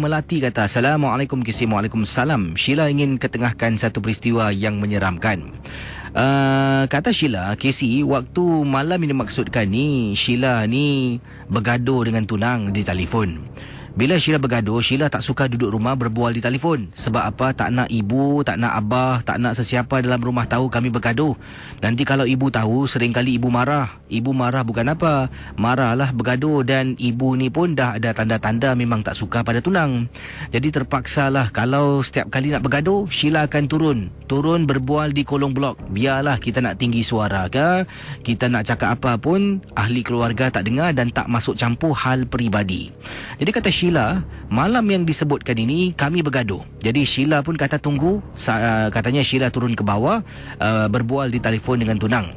Melati kata Assalamualaikum Kisim Waalaikumsalam Sheila ingin ketengahkan satu peristiwa yang menyeramkan uh, Kata Sheila KC waktu malam ini dimaksudkan ni Sheila ni bergaduh dengan tunang di telefon bila Sheila bergaduh, Sheila tak suka duduk rumah berbual di telefon. Sebab apa? Tak nak ibu, tak nak abah, tak nak sesiapa dalam rumah tahu kami bergaduh. Nanti kalau ibu tahu, sering kali ibu marah. Ibu marah bukan apa. Marahlah bergaduh dan ibu ni pun dah ada tanda-tanda memang tak suka pada tunang. Jadi terpaksalah kalau setiap kali nak bergaduh, Sheila akan turun. Turun berbual di kolong blok. Biarlah kita nak tinggi suara ke. Kita nak cakap apa pun, ahli keluarga tak dengar dan tak masuk campur hal peribadi. Jadi kata Sheila, Sheila, malam yang disebutkan ini kami bergaduh. Jadi Sheila pun kata tunggu, uh, katanya Sheila turun ke bawah uh, berbual di telefon dengan tunang.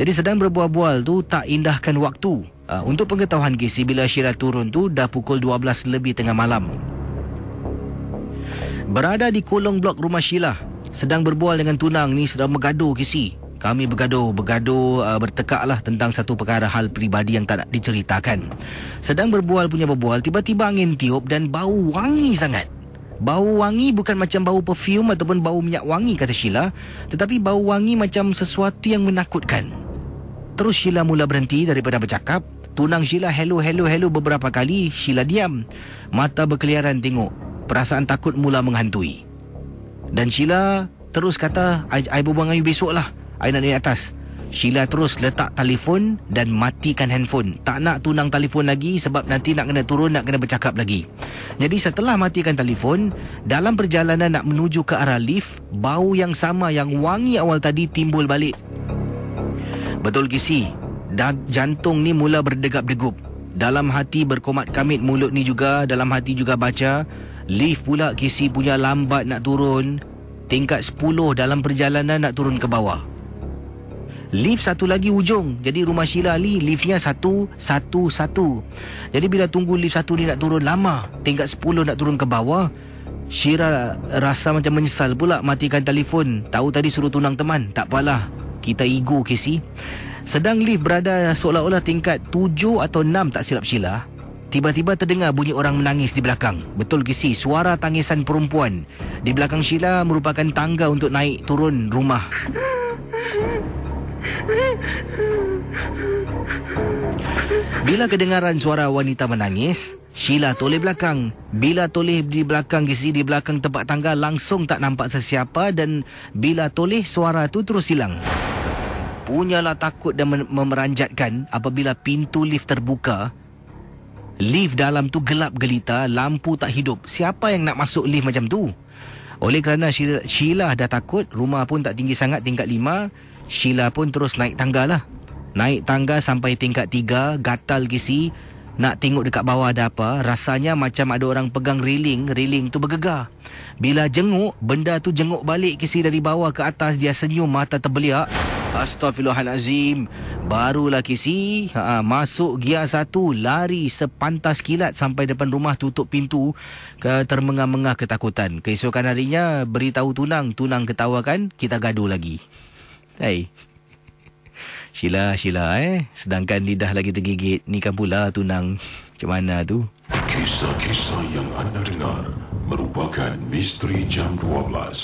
Jadi sedang berbual-bual tu tak indahkan waktu. Uh, untuk pengetahuan Gisi bila Sheila turun tu dah pukul 12 lebih tengah malam. Berada di kolong blok rumah Sheila, sedang berbual dengan tunang ni sedang bergaduh Gisi kami bergaduh bergaduh uh, lah tentang satu perkara hal peribadi yang tak nak diceritakan sedang berbual punya berbual tiba-tiba angin tiup dan bau wangi sangat bau wangi bukan macam bau perfume ataupun bau minyak wangi kata Sheila tetapi bau wangi macam sesuatu yang menakutkan terus Sheila mula berhenti daripada bercakap tunang Sheila hello hello hello beberapa kali Sheila diam mata berkeliaran tengok perasaan takut mula menghantui dan Sheila terus kata I, I berbual dengan you besok lah saya nak naik atas. Sheila terus letak telefon dan matikan handphone. Tak nak tunang telefon lagi sebab nanti nak kena turun, nak kena bercakap lagi. Jadi setelah matikan telefon, dalam perjalanan nak menuju ke arah lift, bau yang sama yang wangi awal tadi timbul balik. Betul kisi, dan jantung ni mula berdegap-degup. Dalam hati berkomat kamit mulut ni juga, dalam hati juga baca, lift pula kisi punya lambat nak turun, tingkat 10 dalam perjalanan nak turun ke bawah. Lift satu lagi ujung Jadi rumah Sheila Ali Liftnya satu Satu Satu Jadi bila tunggu lift satu ni nak turun lama Tingkat sepuluh nak turun ke bawah Syira rasa macam menyesal pula matikan telefon Tahu tadi suruh tunang teman Tak apalah Kita ego Casey Sedang lift berada seolah-olah tingkat tujuh atau enam tak silap Syila Tiba-tiba terdengar bunyi orang menangis di belakang Betul Casey, suara tangisan perempuan Di belakang Syila merupakan tangga untuk naik turun rumah bila kedengaran suara wanita menangis, Sheila toleh belakang. Bila toleh di belakang gizi di belakang tempat tangga langsung tak nampak sesiapa dan bila toleh suara tu terus hilang. Punyalah takut dan memeranjatkan apabila pintu lift terbuka. Lift dalam tu gelap gelita, lampu tak hidup. Siapa yang nak masuk lift macam tu? Oleh kerana Sheila, Sheila dah takut, rumah pun tak tinggi sangat, tingkat lima. Sheila pun terus naik tangga lah. Naik tangga sampai tingkat tiga, gatal kisi Nak tengok dekat bawah ada apa, rasanya macam ada orang pegang reeling, reeling tu bergegar. Bila jenguk, benda tu jenguk balik kisi dari bawah ke atas, dia senyum mata terbeliak. Astaghfirullahalazim. Barulah kisi, ha, masuk gear satu, lari sepantas kilat sampai depan rumah tutup pintu ke termengah-mengah ketakutan. Keesokan harinya, beritahu tunang, tunang ketawakan, kita gaduh lagi. Hai. Sheila, Sheila eh. Sedangkan lidah lagi tergigit. Ni kan pula tunang. Macam mana tu? Kisah-kisah yang anda dengar merupakan misteri jam 12.